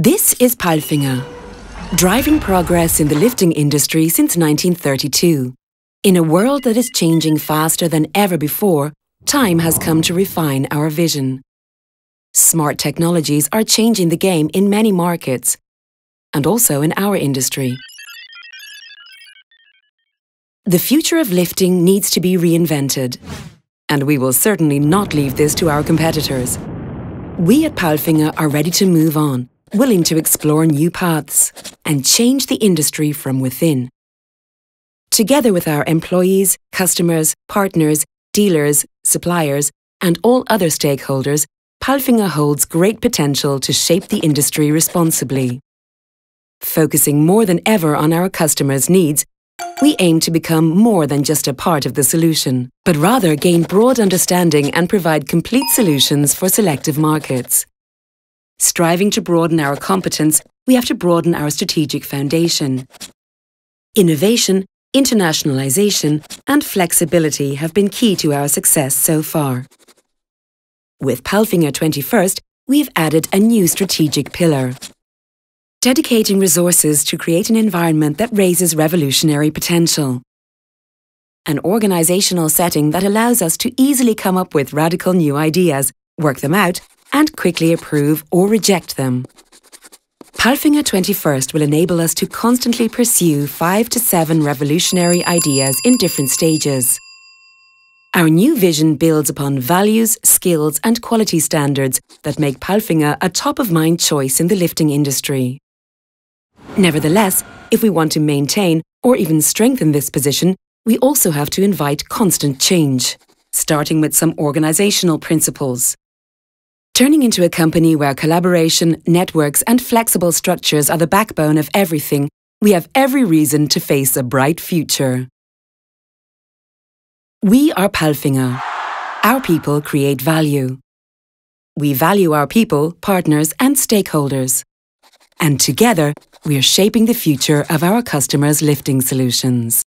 This is Palfinger, driving progress in the lifting industry since 1932. In a world that is changing faster than ever before, time has come to refine our vision. Smart technologies are changing the game in many markets, and also in our industry. The future of lifting needs to be reinvented, and we will certainly not leave this to our competitors. We at Palfinger are ready to move on willing to explore new paths and change the industry from within. Together with our employees, customers, partners, dealers, suppliers, and all other stakeholders, Palfinger holds great potential to shape the industry responsibly. Focusing more than ever on our customers' needs, we aim to become more than just a part of the solution, but rather gain broad understanding and provide complete solutions for selective markets. Striving to broaden our competence, we have to broaden our strategic foundation. Innovation, internationalization, and flexibility have been key to our success so far. With Palfinger 21st, we have added a new strategic pillar. Dedicating resources to create an environment that raises revolutionary potential. An organizational setting that allows us to easily come up with radical new ideas, work them out, and quickly approve or reject them. Palfinger 21st will enable us to constantly pursue five to seven revolutionary ideas in different stages. Our new vision builds upon values, skills, and quality standards that make Palfinger a top of mind choice in the lifting industry. Nevertheless, if we want to maintain or even strengthen this position, we also have to invite constant change, starting with some organizational principles. Turning into a company where collaboration, networks, and flexible structures are the backbone of everything, we have every reason to face a bright future. We are Palfinger. Our people create value. We value our people, partners, and stakeholders. And together, we are shaping the future of our customers' lifting solutions.